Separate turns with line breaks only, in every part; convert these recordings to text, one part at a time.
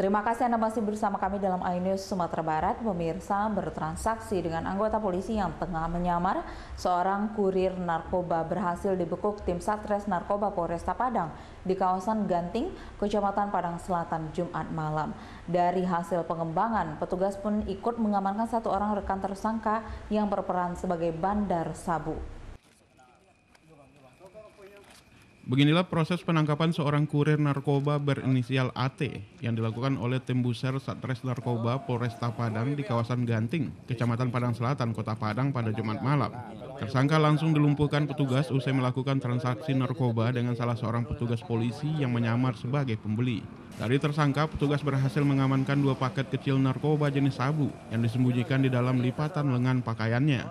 Terima kasih Anda masih bersama kami dalam iNews Sumatera Barat. Pemirsa bertransaksi dengan anggota polisi yang tengah menyamar. Seorang kurir narkoba berhasil dibekuk tim Satres Narkoba Polresta Padang di kawasan Ganting, Kecamatan Padang Selatan Jumat malam. Dari hasil pengembangan, petugas pun ikut mengamankan satu orang rekan tersangka yang berperan sebagai bandar sabu.
Beginilah proses penangkapan seorang kurir narkoba berinisial AT yang dilakukan oleh tim buser Satres Narkoba Polresta Padang di kawasan Ganting, Kecamatan Padang Selatan, Kota Padang pada Jumat malam. Tersangka langsung dilumpuhkan petugas usai melakukan transaksi narkoba dengan salah seorang petugas polisi yang menyamar sebagai pembeli. Dari tersangka, petugas berhasil mengamankan dua paket kecil narkoba jenis sabu yang disembunyikan di dalam lipatan lengan pakaiannya.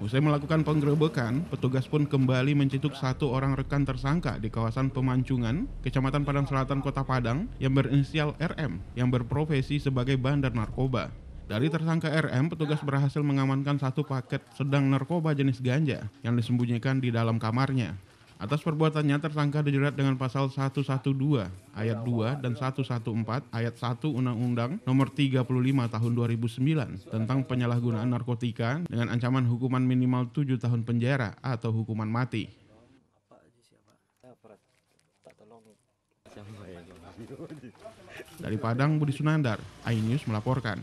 Usai melakukan penggerebekan, petugas pun kembali mencituk satu orang rekan tersangka di kawasan Pemancungan, Kecamatan Padang Selatan, Kota Padang, yang berinisial RM, yang berprofesi sebagai bandar narkoba. Dari tersangka RM, petugas berhasil mengamankan satu paket sedang narkoba jenis ganja yang disembunyikan di dalam kamarnya. Atas perbuatannya tersangka dijerat dengan pasal 112 ayat 2 dan 114 ayat 1 Undang-Undang Nomor 35 Tahun 2009 tentang penyalahgunaan narkotika dengan ancaman hukuman minimal 7 tahun penjara atau hukuman mati. Dari Padang Budi Sunandar, iNews melaporkan.